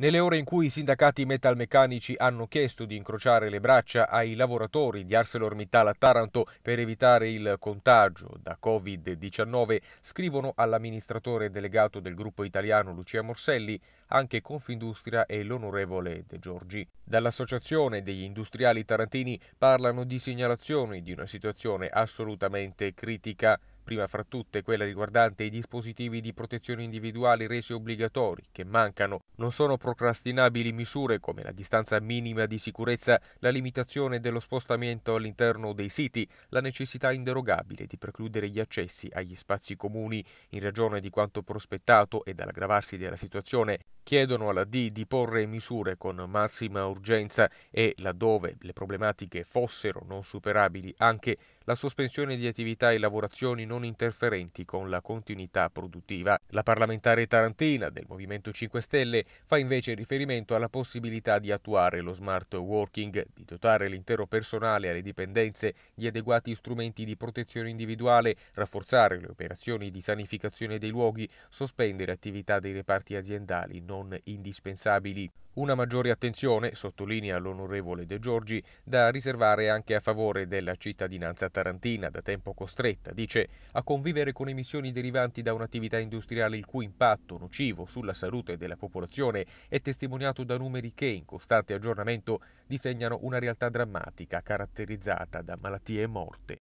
Nelle ore in cui i sindacati metalmeccanici hanno chiesto di incrociare le braccia ai lavoratori di ArcelorMittal a Taranto per evitare il contagio da Covid-19, scrivono all'amministratore delegato del gruppo italiano Lucia Morselli anche Confindustria e l'onorevole De Giorgi. Dall'Associazione degli Industriali Tarantini parlano di segnalazioni di una situazione assolutamente critica prima fra tutte quella riguardante i dispositivi di protezione individuali resi obbligatori, che mancano. Non sono procrastinabili misure come la distanza minima di sicurezza, la limitazione dello spostamento all'interno dei siti, la necessità inderogabile di precludere gli accessi agli spazi comuni in ragione di quanto prospettato e dall'aggravarsi della situazione chiedono alla D di porre misure con massima urgenza e, laddove le problematiche fossero non superabili, anche la sospensione di attività e lavorazioni non interferenti con la continuità produttiva. La parlamentare tarantina del Movimento 5 Stelle fa invece riferimento alla possibilità di attuare lo smart working, di dotare l'intero personale alle dipendenze di adeguati strumenti di protezione individuale, rafforzare le operazioni di sanificazione dei luoghi, sospendere attività dei reparti aziendali non non indispensabili. Una maggiore attenzione, sottolinea l'onorevole De Giorgi, da riservare anche a favore della cittadinanza tarantina, da tempo costretta, dice, a convivere con emissioni derivanti da un'attività industriale il cui impatto nocivo sulla salute della popolazione è testimoniato da numeri che, in costante aggiornamento, disegnano una realtà drammatica caratterizzata da malattie e morte.